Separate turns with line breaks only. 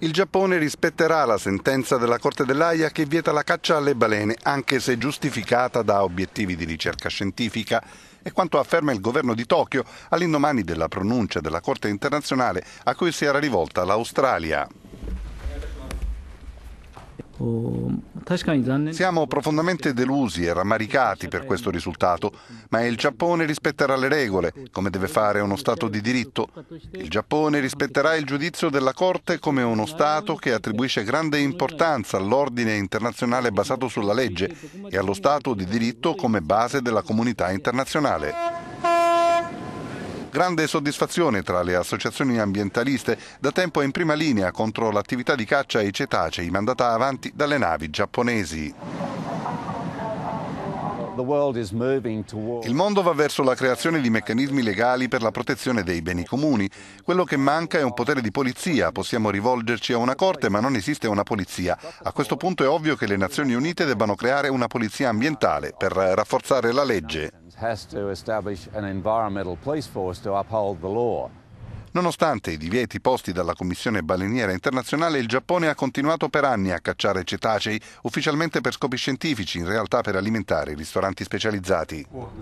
Il Giappone rispetterà la sentenza della Corte dell'AIA che vieta la caccia alle balene, anche se giustificata da obiettivi di ricerca scientifica. È quanto afferma il governo di Tokyo all'indomani della pronuncia della Corte internazionale a cui si era rivolta l'Australia. Ehm, Siamo profondamente delusi e rammaricati per questo risultato, ma il Giappone rispetterà le regole, come deve fare uno Stato di diritto. Il Giappone rispetterà il giudizio della Corte come uno Stato che attribuisce grande importanza all'ordine internazionale basato sulla legge e allo Stato di diritto come base della comunità internazionale. Grande soddisfazione tra le associazioni ambientaliste da tempo in prima linea contro l'attività di caccia ai cetacei mandata avanti dalle navi giapponesi. Il mondo va verso la creazione di meccanismi legali per la protezione dei beni comuni. Quello che manca è un potere di polizia. Possiamo rivolgerci a una corte, ma non esiste una polizia. A questo punto è ovvio che le Nazioni Unite debbano creare una polizia ambientale per rafforzare la legge
has to establish
an environmental police force to uphold the law. Nonostante i divieti posti dalla Commissione baleniera internazionale, il Giappone ha continuato per anni a cacciare cetacei, ufficialmente per scopi scientifici, in realtà per alimentare i ristoranti specializzati. Oh,